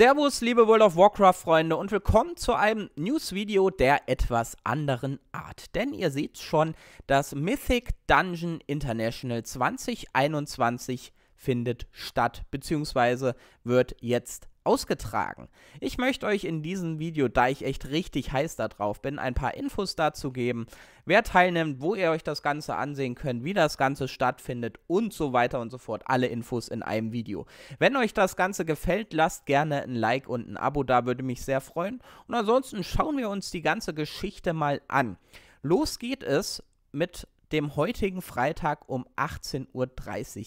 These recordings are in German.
Servus, liebe World of Warcraft-Freunde und willkommen zu einem News-Video der etwas anderen Art. Denn ihr seht schon, das Mythic Dungeon International 2021 findet statt, beziehungsweise wird jetzt ausgetragen. Ich möchte euch in diesem Video, da ich echt richtig heiß darauf bin, ein paar Infos dazu geben, wer teilnimmt, wo ihr euch das Ganze ansehen könnt, wie das Ganze stattfindet und so weiter und so fort. Alle Infos in einem Video. Wenn euch das Ganze gefällt, lasst gerne ein Like und ein Abo da, würde mich sehr freuen. Und ansonsten schauen wir uns die ganze Geschichte mal an. Los geht es mit dem heutigen Freitag um 18.30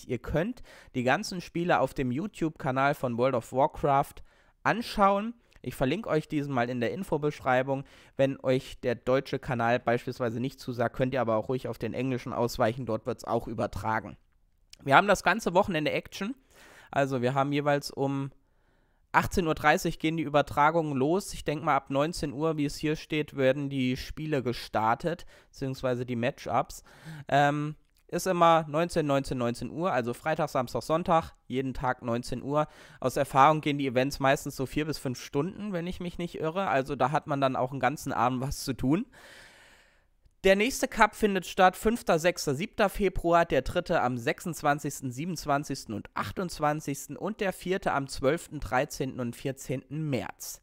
Uhr. Ihr könnt die ganzen Spiele auf dem YouTube-Kanal von World of Warcraft anschauen. Ich verlinke euch diesen mal in der Infobeschreibung. Wenn euch der deutsche Kanal beispielsweise nicht zusagt, könnt ihr aber auch ruhig auf den englischen ausweichen. Dort wird es auch übertragen. Wir haben das ganze Wochenende Action. Also wir haben jeweils um 18.30 Uhr gehen die Übertragungen los. Ich denke mal, ab 19 Uhr, wie es hier steht, werden die Spiele gestartet, beziehungsweise die Matchups. Ähm, ist immer 19, 19, 19 Uhr, also Freitag, Samstag, Sonntag, jeden Tag 19 Uhr. Aus Erfahrung gehen die Events meistens so vier bis fünf Stunden, wenn ich mich nicht irre. Also da hat man dann auch einen ganzen Abend was zu tun. Der nächste Cup findet statt 5., 6., 7. Februar, der dritte am 26., 27. und 28. und der vierte am 12., 13. und 14. März.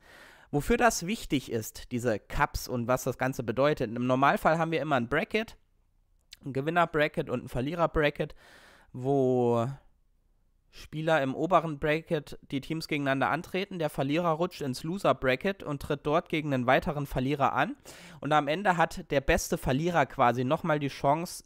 Wofür das wichtig ist, diese Cups und was das Ganze bedeutet. Im Normalfall haben wir immer ein Bracket, ein Gewinner-Bracket und ein Verlierer-Bracket, wo Spieler im oberen Bracket die Teams gegeneinander antreten. Der Verlierer rutscht ins Loser Bracket und tritt dort gegen einen weiteren Verlierer an. Und am Ende hat der beste Verlierer quasi nochmal die Chance,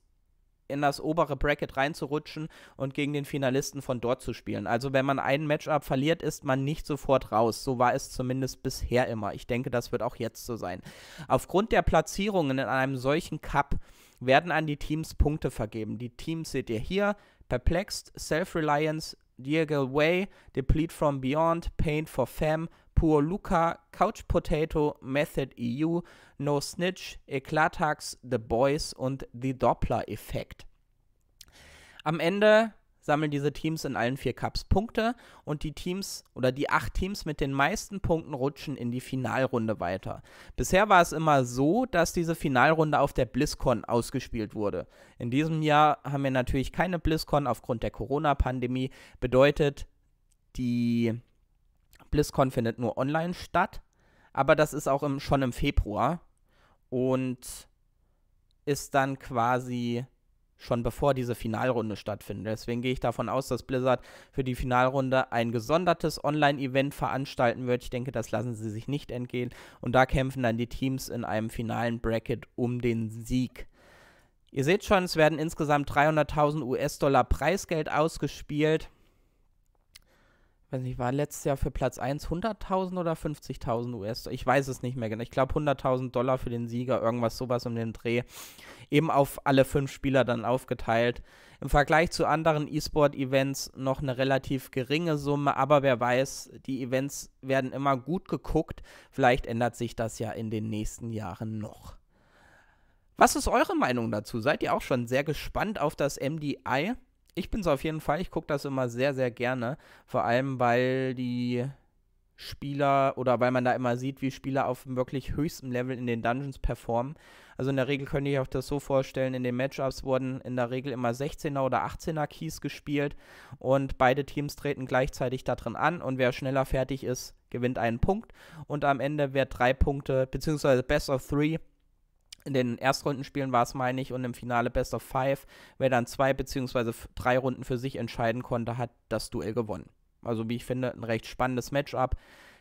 in das obere Bracket reinzurutschen und gegen den Finalisten von dort zu spielen. Also wenn man ein Matchup verliert, ist man nicht sofort raus. So war es zumindest bisher immer. Ich denke, das wird auch jetzt so sein. Aufgrund der Platzierungen in einem solchen Cup werden an die Teams Punkte vergeben. Die Teams seht ihr hier, Perplexed, Self-Reliance, Diego Way, Deplete from Beyond, Paint for Femme, Poor Luca, Couch Potato, Method EU, No Snitch, Eklatax, The Boys und The Doppler Effekt. Am Ende sammeln diese Teams in allen vier Cups Punkte und die Teams oder die acht Teams mit den meisten Punkten rutschen in die Finalrunde weiter. Bisher war es immer so, dass diese Finalrunde auf der BlizzCon ausgespielt wurde. In diesem Jahr haben wir natürlich keine BlizzCon aufgrund der Corona-Pandemie. Bedeutet, die BlizzCon findet nur online statt, aber das ist auch im, schon im Februar und ist dann quasi schon bevor diese Finalrunde stattfindet. Deswegen gehe ich davon aus, dass Blizzard für die Finalrunde ein gesondertes Online-Event veranstalten wird. Ich denke, das lassen sie sich nicht entgehen. Und da kämpfen dann die Teams in einem finalen Bracket um den Sieg. Ihr seht schon, es werden insgesamt 300.000 US-Dollar Preisgeld ausgespielt. Ich weiß nicht, war letztes Jahr für Platz 1 100.000 oder 50.000 US-Dollar? Ich weiß es nicht mehr genau. Ich glaube 100.000 Dollar für den Sieger, irgendwas sowas um den Dreh eben auf alle fünf Spieler dann aufgeteilt. Im Vergleich zu anderen E-Sport-Events noch eine relativ geringe Summe, aber wer weiß, die Events werden immer gut geguckt. Vielleicht ändert sich das ja in den nächsten Jahren noch. Was ist eure Meinung dazu? Seid ihr auch schon sehr gespannt auf das MDI? Ich bin es auf jeden Fall. Ich gucke das immer sehr, sehr gerne. Vor allem, weil die Spieler oder weil man da immer sieht, wie Spieler auf wirklich höchstem Level in den Dungeons performen. Also in der Regel könnt ihr euch das so vorstellen, in den Matchups wurden in der Regel immer 16er oder 18er Keys gespielt und beide Teams treten gleichzeitig da drin an und wer schneller fertig ist, gewinnt einen Punkt und am Ende wer drei Punkte beziehungsweise Best of Three in den Erstrundenspielen war es, meine ich, und im Finale Best of Five, wer dann zwei beziehungsweise drei Runden für sich entscheiden konnte, hat das Duell gewonnen. Also wie ich finde, ein recht spannendes Matchup.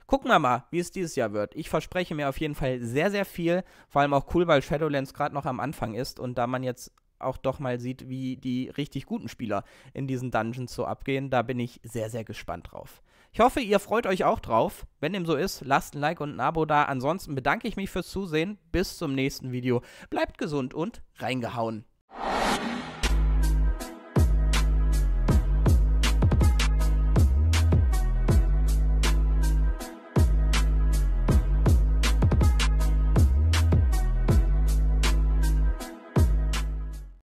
Gucken wir mal, wie es dieses Jahr wird. Ich verspreche mir auf jeden Fall sehr, sehr viel. Vor allem auch cool, weil Shadowlands gerade noch am Anfang ist und da man jetzt auch doch mal sieht, wie die richtig guten Spieler in diesen Dungeons so abgehen. Da bin ich sehr, sehr gespannt drauf. Ich hoffe, ihr freut euch auch drauf. Wenn dem so ist, lasst ein Like und ein Abo da. Ansonsten bedanke ich mich fürs Zusehen. Bis zum nächsten Video. Bleibt gesund und reingehauen.